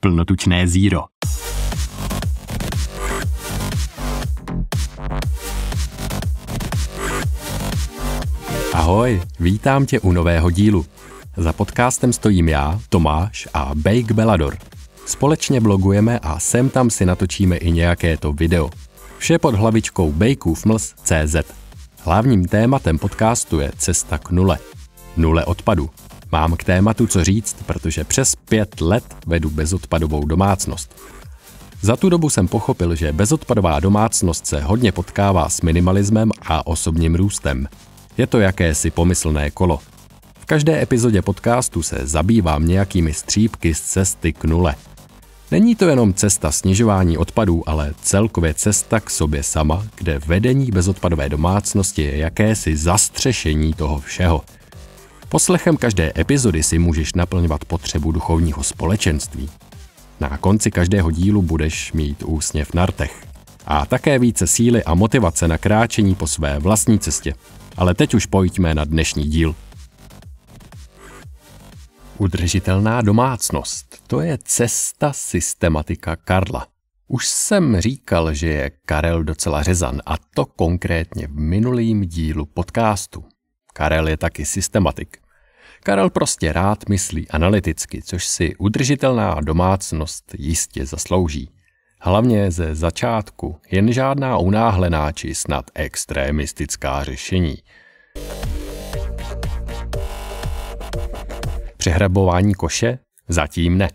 plnotučné zíro. Ahoj, vítám tě u nového dílu. Za podcastem stojím já, Tomáš a Bake Belador. Společně blogujeme a sem tam si natočíme i nějaké to video. Vše pod hlavičkou bakeůvmls.cz. Hlavním tématem podcastu je cesta k nule. Nule odpadu, Mám k tématu co říct, protože přes pět let vedu bezodpadovou domácnost. Za tu dobu jsem pochopil, že bezodpadová domácnost se hodně potkává s minimalismem a osobním růstem. Je to jakési pomyslné kolo. V každé epizodě podcastu se zabývám nějakými střípky z cesty k nule. Není to jenom cesta snižování odpadů, ale celkově cesta k sobě sama, kde vedení bezodpadové domácnosti je jakési zastřešení toho všeho – Poslechem každé epizody si můžeš naplňovat potřebu duchovního společenství. Na konci každého dílu budeš mít úsměv na rtech. A také více síly a motivace na kráčení po své vlastní cestě. Ale teď už pojďme na dnešní díl. Udržitelná domácnost. To je cesta systematika Karla. Už jsem říkal, že je Karel docela řezan a to konkrétně v minulým dílu podcastu. Karel je taky systematik. Karel prostě rád myslí analyticky, což si udržitelná domácnost jistě zaslouží. Hlavně ze začátku jen žádná unáhlená či snad extremistická řešení. Přehrabování koše? Zatím ne.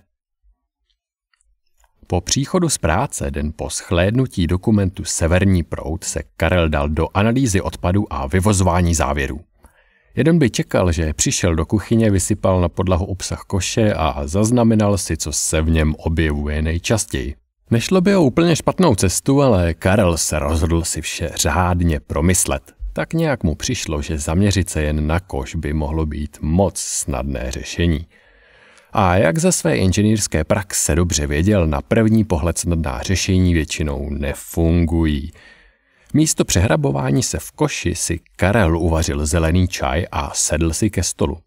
Po příchodu z práce den po schlédnutí dokumentu Severní proud se Karel dal do analýzy odpadu a vyvozování závěrů. Jeden by čekal, že přišel do kuchyně, vysypal na podlahu obsah koše a zaznamenal si, co se v něm objevuje nejčastěji. Nešlo by o úplně špatnou cestu, ale Karel se rozhodl si vše řádně promyslet. Tak nějak mu přišlo, že zaměřit se jen na koš by mohlo být moc snadné řešení. A jak za své inženýrské praxe dobře věděl, na první pohled snadná řešení většinou nefungují – Místo přehrabování se v koši si Karel uvařil zelený čaj a sedl si ke stolu.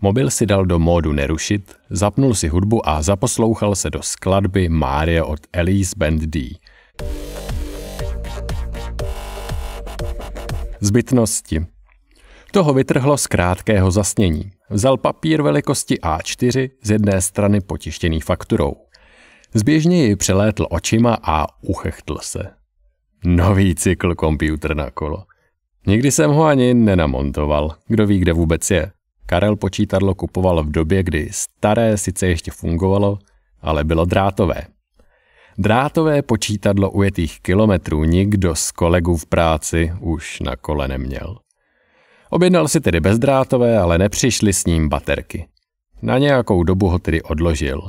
Mobil si dal do módu nerušit, zapnul si hudbu a zaposlouchal se do skladby Márie od Elise Band D. Zbytnosti. Toho vytrhlo z krátkého zasnění. Vzal papír velikosti A4 z jedné strany potištěný fakturou. Zběžně ji přelétl očima a uchechtl se. Nový cykl Komputer na kolo. Nikdy jsem ho ani nenamontoval, kdo ví, kde vůbec je. Karel počítadlo kupoval v době, kdy staré sice ještě fungovalo, ale bylo drátové. Drátové počítadlo ujetých kilometrů nikdo z kolegů v práci už na kole neměl. Objednal si tedy bezdrátové, ale nepřišly s ním baterky. Na nějakou dobu ho tedy odložil.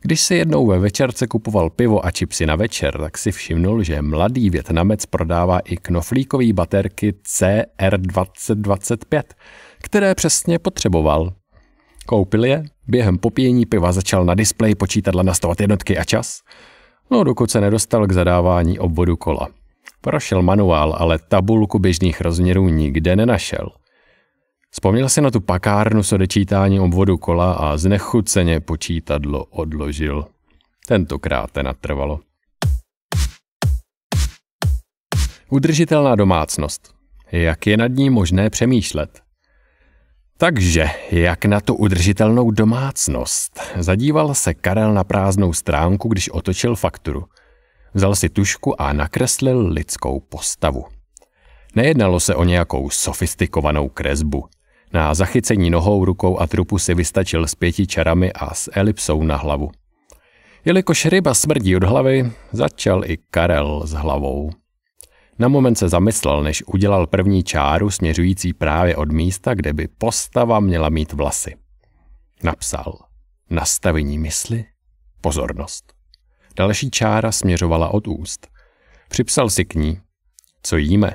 Když si jednou ve večerce kupoval pivo a čipsy na večer, tak si všimnul, že mladý Větnamec prodává i knoflíkové baterky CR2025, které přesně potřeboval. Koupil je, během popíjení piva začal na displeji počítadla nastavovat jednotky a čas, no dokud se nedostal k zadávání obvodu kola. Prošel manuál, ale tabulku běžných rozměrů nikde nenašel – Vzpomněl si na tu pakárnu s odečítáním obvodu kola a znechuceně počítadlo odložil. Tentokrát natrvalo. Udržitelná domácnost. Jak je nad ní možné přemýšlet? Takže, jak na tu udržitelnou domácnost? Zadíval se Karel na prázdnou stránku, když otočil fakturu. Vzal si tušku a nakreslil lidskou postavu. Nejednalo se o nějakou sofistikovanou kresbu. Na zachycení nohou, rukou a trupu si vystačil s pěti čarami a s elipsou na hlavu. Jelikož ryba smrdí od hlavy, začal i Karel s hlavou. Na moment se zamyslel, než udělal první čáru směřující právě od místa, kde by postava měla mít vlasy. Napsal nastavení mysli, pozornost. Další čára směřovala od úst. Připsal si k ní, co jíme.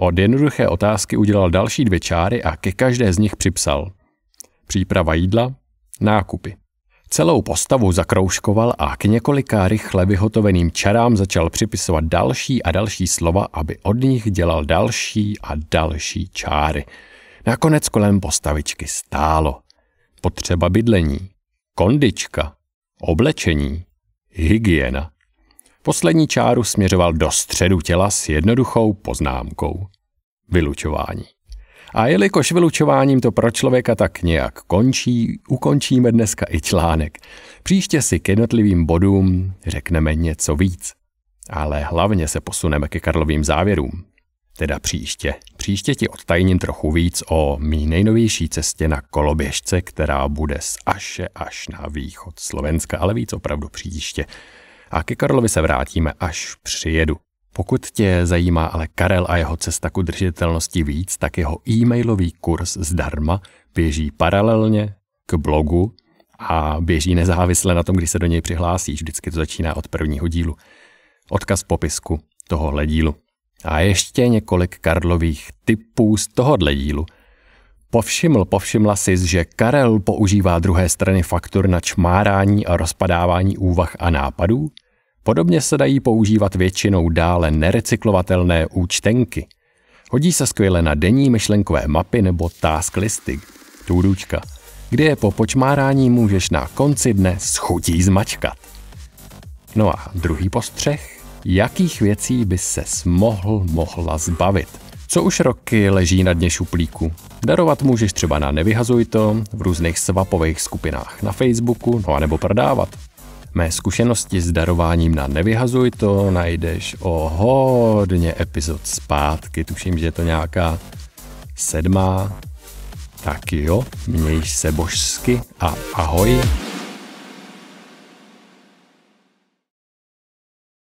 Od jednoduché otázky udělal další dvě čáry a ke každé z nich připsal. Příprava jídla, nákupy. Celou postavu zakrouškoval a k několika rychle vyhotoveným čarám začal připisovat další a další slova, aby od nich dělal další a další čáry. Nakonec kolem postavičky stálo. Potřeba bydlení, kondička, oblečení, hygiena, Poslední čáru směřoval do středu těla s jednoduchou poznámkou. Vylučování. A jelikož vylučováním to pro člověka tak nějak končí, ukončíme dneska i článek. Příště si k jednotlivým bodům řekneme něco víc. Ale hlavně se posuneme ke Karlovým závěrům. Teda příště. Příště ti odtajním trochu víc o mý nejnovější cestě na koloběžce, která bude z Aše až na východ Slovenska, ale víc opravdu příště a ke Karlovi se vrátíme, až přijedu. Pokud tě zajímá ale Karel a jeho cesta k udržitelnosti víc, tak jeho e-mailový kurz zdarma běží paralelně k blogu a běží nezávisle na tom, kdy se do něj přihlásíš. Vždycky to začíná od prvního dílu. Odkaz popisku tohohle dílu. A ještě několik Karlových typů z tohohle dílu – Povšiml, povšimla si, že Karel používá druhé strany faktur na čmárání a rozpadávání úvah a nápadů? Podobně se dají používat většinou dále nerecyklovatelné účtenky. Hodí se skvěle na denní myšlenkové mapy nebo task listy, tůdučka, kde je po počmárání můžeš na konci dne schutí zmačkat. No a druhý postřeh, jakých věcí by se mohl mohla zbavit – co už roky leží na dně šuplíku. Darovat můžeš třeba na Nevyhazuj to, v různých svapových skupinách na Facebooku, no anebo prodávat. Mé zkušenosti s darováním na Nevyhazuj to najdeš o hodně epizod zpátky, tuším, že je to nějaká sedmá. Tak jo, měj se božsky a ahoj.